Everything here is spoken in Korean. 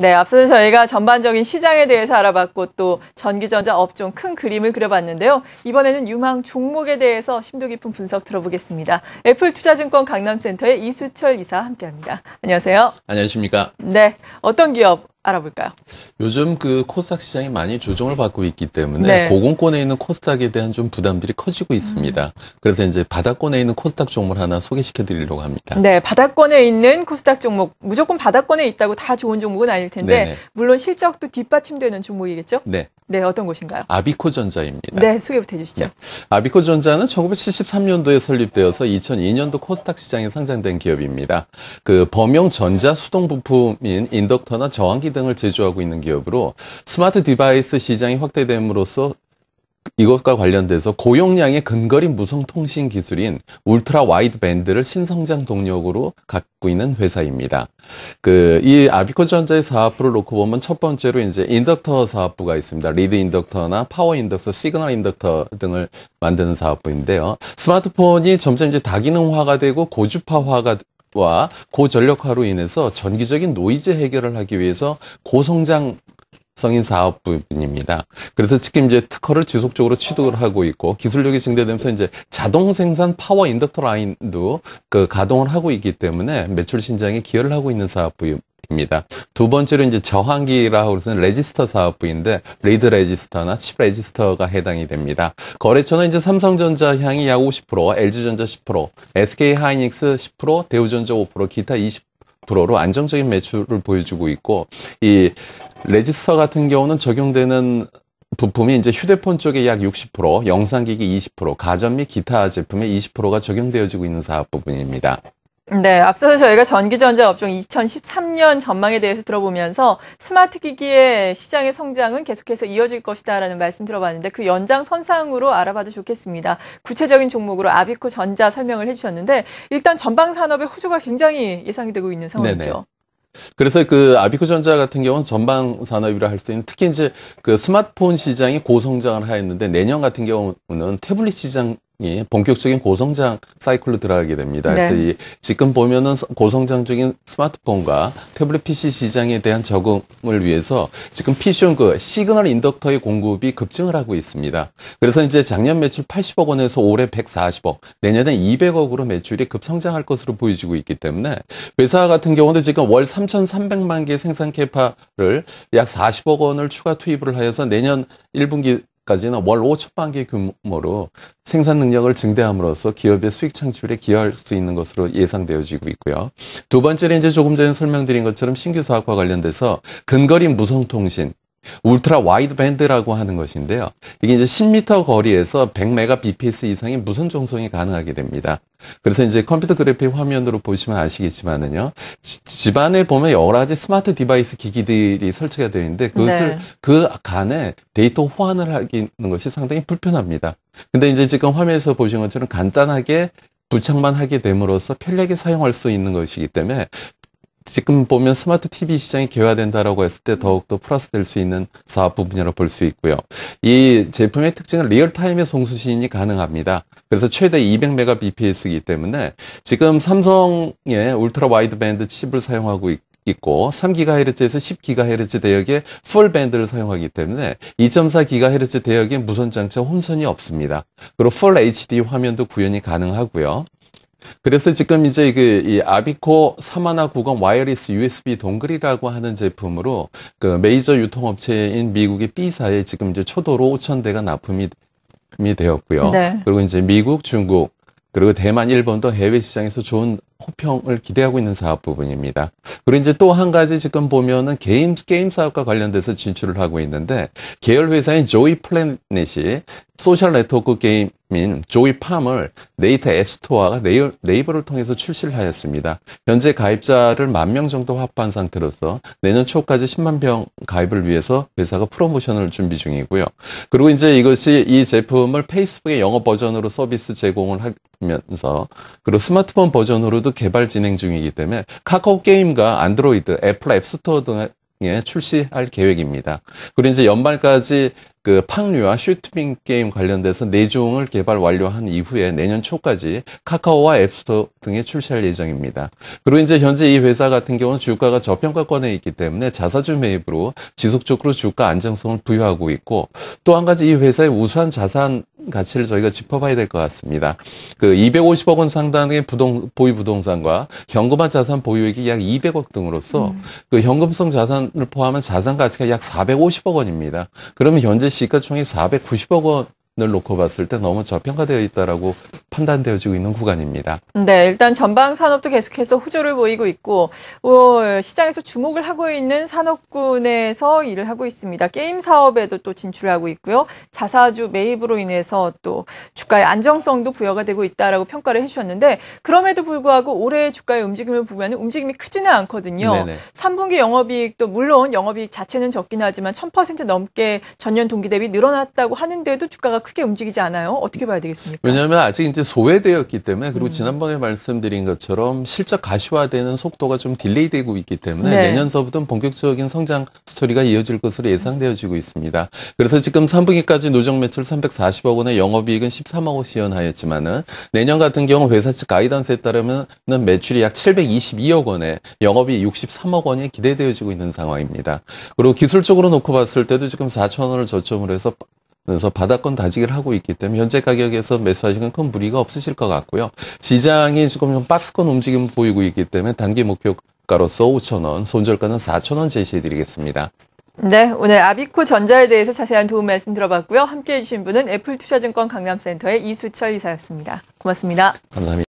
네, 앞서서 저희가 전반적인 시장에 대해서 알아봤고 또 전기전자 업종 큰 그림을 그려봤는데요. 이번에는 유망 종목에 대해서 심도 깊은 분석 들어보겠습니다. 애플투자증권 강남센터의 이수철 이사 함께합니다. 안녕하세요. 안녕하십니까? 네, 어떤 기업 알아볼까요? 요즘 그 코스닥 시장이 많이 조정을 받고 있기 때문에 네. 고공권에 있는 코스닥에 대한 좀 부담들이 커지고 있습니다. 음. 그래서 이제 바닥권에 있는 코스닥 종목을 하나 소개시켜 드리려고 합니다. 네, 바닥권에 있는 코스닥 종목 무조건 바닥권에 있다고 다 좋은 종목은 아닐 텐데 네네. 물론 실적도 뒷받침되는 종목이겠죠? 네. 네, 어떤 곳인가요? 아비코전자입니다. 네, 소개부터 해주시죠. 네. 아비코전자는 1973년도에 설립되어서 2002년도 코스닥 시장에 상장된 기업입니다. 그 범용 전자 수동 부품인 인덕터나 저항기 등을 제조하고 있는 기업으로 스마트 디바이스 시장이 확대됨으로써 이것과 관련돼서 고용량의 근거리 무성 통신 기술인 울트라 와이드 밴드를 신성장 동력으로 갖고 있는 회사입니다. 그 이 아비코전자의 사업부를 놓고 보면 첫 번째로 이제 인덕터 사업부가 있습니다. 리드 인덕터나 파워 인덕터, 시그널 인덕터 등을 만드는 사업부인데요. 스마트폰이 점점 이제 다기능화가 되고 고주파화가 와 고전력화로 인해서 전기적인 노이즈 해결을 하기 위해서 고성장 성인 사업부입니다. 그래서 지금 이제 특허를 지속적으로 취득을 하고 있고 기술력이 증대되면서 이제 자동 생산 파워 인덕터 라인도 그 가동을 하고 있기 때문에 매출 신장에 기여를 하고 있는 사업부입니다. 두 번째로 이제 저항기라고 해서는 레지스터 사업부인데 리드 레지스터나 칩 레지스터가 해당이 됩니다. 거래처는 이제 삼성전자 향이 약 50%, LG전자 10%, SK 하이닉스 10%, 대우전자 5%, 기타 20% 6.6%로 안정적인 매출을 보여주고 있고 이 레지스터 같은 경우는 적용되는 부품이 이제 휴대폰 쪽에 약 60%, 영상기기 20%, 가전 및 기타 제품에 20%가 적용되어지고 있는 사업 부분입니다. 네, 앞서서 저희가 전기전자 업종 2013년 전망에 대해서 들어보면서 스마트 기기의 시장의 성장은 계속해서 이어질 것이다라는 말씀 들어봤는데 그 연장선상으로 알아봐도 좋겠습니다. 구체적인 종목으로 아비코 전자 설명을 해주셨는데 일단 전방 산업의 호조가 굉장히 예상이 되고 있는 상황이죠. 네네. 그래서 그 아비코전자 같은 경우는 전방 산업이라 할 수 있는 특히 이제 그 스마트폰 시장이 고성장을 하였는데 내년 같은 경우는 태블릿 시장 이 예, 본격적인 고성장 사이클로 들어가게 됩니다. 네. 그래서 이 지금 보면은 고성장적인 스마트폰과 태블릿 PC 시장에 대한 적응을 위해서 지금 PC용 그 시그널 인덕터의 공급이 급증을 하고 있습니다. 그래서 이제 작년 매출 80억 원에서 올해 140억, 내년에 200억으로 매출이 급성장할 것으로 보여지고 있기 때문에 회사 같은 경우도 지금 월 3,300만 개 생산 캐파를 약 40억 원을 추가 투입을 하여서 내년 1분기 까지는 월 5천만 개 규모로 생산 능력을 증대함으로써 기업의 수익 창출에 기여할 수 있는 것으로 예상되어지고 있고요. 두번째는 이제 조금 전에 설명드린 것처럼 신규 사업과 관련돼서 근거리 무선통신, 울트라 와이드 밴드라고 하는 것인데요. 이게 이제 10m 거리에서 100mbps 이상의 무선 전송이 가능하게 됩니다. 그래서 이제 컴퓨터 그래픽 화면으로 보시면 아시겠지만은요. 집안에 보면 여러 가지 스마트 디바이스 기기들이 설치가 되는데 그것을 네. 그 간에 데이터 호환을 하는 것이 상당히 불편합니다. 근데 이제 지금 화면에서 보신 것처럼 간단하게 부착만 하게 됨으로써 편리하게 사용할 수 있는 것이기 때문에 지금 보면 스마트 TV 시장이 개화된다라고 했을 때 더욱더 플러스 될 수 있는 사업 부분이라고 볼 수 있고요. 이 제품의 특징은 리얼타임의 송수신이 가능합니다. 그래서 최대 200Mbps이기 때문에 지금 삼성의 울트라 와이드밴드 칩을 사용하고 있고 있고 3GHz에서 10GHz 대역의 풀 밴드를 사용하기 때문에 2.4GHz 대역의 무선 장치 혼선이 없습니다. 그리고 풀 HD 화면도 구현이 가능하고요. 그래서 지금 이제 이그 아비코 사마나 구건 와이어리스 USB 동글이라고 하는 제품으로 그 메이저 유통업체인 미국의 B사에 지금 이제 초도로 5천 대가 납품이 되었고요. 네. 그리고 이제 미국, 중국 그리고 대만, 일본도 해외 시장에서 좋은 호평을 기대하고 있는 사업 부분입니다. 그리고 이제 또 한 가지 지금 보면은 게임, 게임 사업과 관련돼서 진출을 하고 있는데, 계열 회사인 조이 플래닛이 소셜 네트워크 게임인 조이 팜을 네이터 앱스토어가 네이버, 를 통해서 출시를 하였습니다. 현재 가입자를 만 명 정도 확보한 상태로서 내년 초까지 10만 병 가입을 위해서 회사가 프로모션을 준비 중이고요. 그리고 이제 이것이 이 제품을 페이스북의 영어 버전으로 서비스 제공을 하면서 그리고 스마트폰 버전으로도 모두 그 개발 진행 중이기 때문에 카카오 게임과 안드로이드, 애플 앱스토어 등에 출시할 계획입니다. 그리고 이제 연말까지 그 팡류와 슈트빙 게임 관련돼서 내종을 개발 완료한 이후에 내년 초까지 카카오와 앱스토어 등에 출시할 예정입니다. 그리고 이제 현재 이 회사 같은 경우는 주가가 저평가권에 있기 때문에 자사주 매입으로 지속적으로 주가 안정성을 부여하고 있고 또 한 가지 이 회사의 우수한 자산 가치를 저희가 짚어봐야 될 것 같습니다. 그 250억 원 상당의 부동 보유 부동산과 현금화 자산 보유액이 약 200억 등으로서 음. 그 현금성 자산을 포함한 자산 가치가 약 450억 원입니다. 그러면 현재 시가총액 490억 원 기준을 놓고 봤을 때 너무 저평가되어 있다라고 판단되어지고 있는 구간입니다. 네, 일단 전방 산업도 계속해서 호조를 보이고 있고 어, 시장에서 주목을 하고 있는 산업군에서 일을 하고 있습니다. 게임 사업에도 또 진출하고 있고요. 자사주 매입으로 인해서 또 주가의 안정성도 부여가 되고 있다라고 평가를 해주셨는데 그럼에도 불구하고 올해 주가의 움직임을 보면 움직임이 크지는 않거든요. 네네. 3분기 영업이익도 물론 영업이익 자체는 적긴 하지만 1000% 넘게 전년 동기 대비 늘어났다고 하는데도 주가가 크게 움직이지 않아요. 어떻게 봐야 되겠습니까? 왜냐하면 아직 이제 소외되었기 때문에 그리고 음. 지난번에 말씀드린 것처럼 실적 가시화되는 속도가 좀 딜레이되고 있기 때문에 네. 내년서부터 본격적인 성장 스토리가 이어질 것으로 예상되어지고 있습니다. 그래서 지금 3분기까지 누적 매출 340억 원에 영업이익은 13억 원 시현하였지만은 내년 같은 경우 회사 측 가이던스에 따르면 매출이 약 722억 원에 영업이 63억 원이 기대되어지고 있는 상황입니다. 그리고 기술적으로 놓고 봤을 때도 지금 4천 원을 저점으로 해서 그래서 바닥권 다지기를 하고 있기 때문에 현재 가격에서 매수하시는 큰 무리가 없으실 것 같고요. 시장이 지금 좀 박스권 움직임 보이고 있기 때문에 단기 목표가로서 5천원 손절가는 4천원 제시해드리겠습니다. 네, 오늘 아비코 전자에 대해서 자세한 도움 말씀 들어봤고요. 함께해 주신 분은 애플투자증권 강남센터의 이수철 이사였습니다. 고맙습니다. 감사합니다.